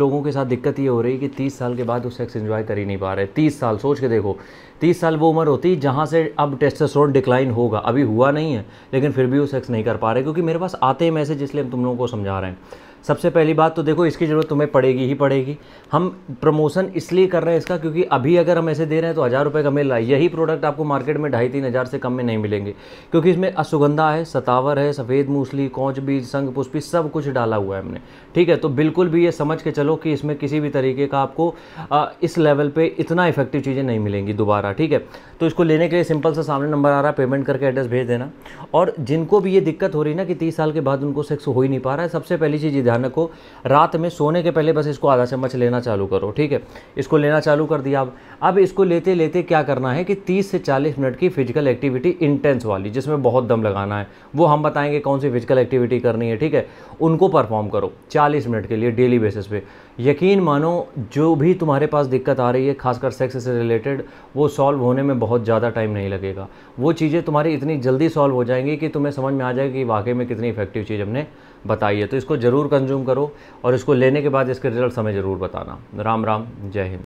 लोगों के साथ दिक्कत ये हो रही है कि 30 साल के बाद वो सेक्स एंजॉय कर ही नहीं पा रहे 30 साल सोच के देखो 30 साल वो उम्र होती है जहाँ से अब टेस्टोस्टेरोन डिक्लाइन होगा अभी हुआ नहीं है लेकिन फिर भी वो सेक्स नहीं कर पा रहे क्योंकि मेरे पास आते हैं मैसेज इसलिए हम तुम लोगों को समझा रहे हैं सबसे पहली बात तो देखो इसकी ज़रूरत तुम्हें पड़ेगी ही पड़ेगी हम प्रमोशन इसलिए कर रहे हैं इसका क्योंकि अभी अगर हम ऐसे दे रहे हैं तो हज़ार रुपये का मिल रहा है यही प्रोडक्ट आपको मार्केट में ढाई तीन हज़ार से कम में नहीं मिलेंगे क्योंकि इसमें असुगंधा है सतावर है सफ़ेद मूसली कौच बीज संघ पुष्पी सब कुछ डाला हुआ है हमने ठीक है तो बिल्कुल भी ये समझ के चलो कि इसमें किसी भी तरीके का आपको इस लेवल पर इतना इफेक्टिव चीज़ें नहीं मिलेंगी दोबारा ठीक है तो इसको लेने के लिए सिंपल सा सामने नंबर आ रहा है पेमेंट करके एड्रेस भेज देना और जिनको भी ये दिक्कत हो रही ना कि तीस साल के बाद उनको सेक्स हो ही नहीं पा रहा है सबसे पहली चीज़ ध्यान रखो रात में सोने के पहले बस इसको आधा चम्मच लेना चालू करो ठीक है इसको लेना चालू कर दिया अब अब इसको लेते लेते क्या करना है कि तीस से चालीस मिनट की फिजिकल एक्टिविटी इंटेंस वाली जिसमें बहुत दम लगाना है वो हम बताएंगे कौन सी फिजिकल एक्टिविटी करनी है ठीक है उनको परफॉर्म करो चालीस मिनट के लिए डेली बेसिस पे यकीन मानो जो भी तुम्हारे पास दिक्कत आ रही है खासकर सेक्स से रिलेटेड वो सॉल्व होने में बहुत ज़्यादा टाइम नहीं लगेगा वो चीज़ें तुम्हारी इतनी जल्दी सॉल्व हो जाएंगी कि तुम्हें समझ में आ जाएगी कि वाकई में कितनी इफेक्टिव चीज़ हमने बताई है तो इसको ज़रूर कंज्यूम करो और इसको लेने के बाद इसके रिजल्ट हमें ज़रूर बताना राम राम जय हिंद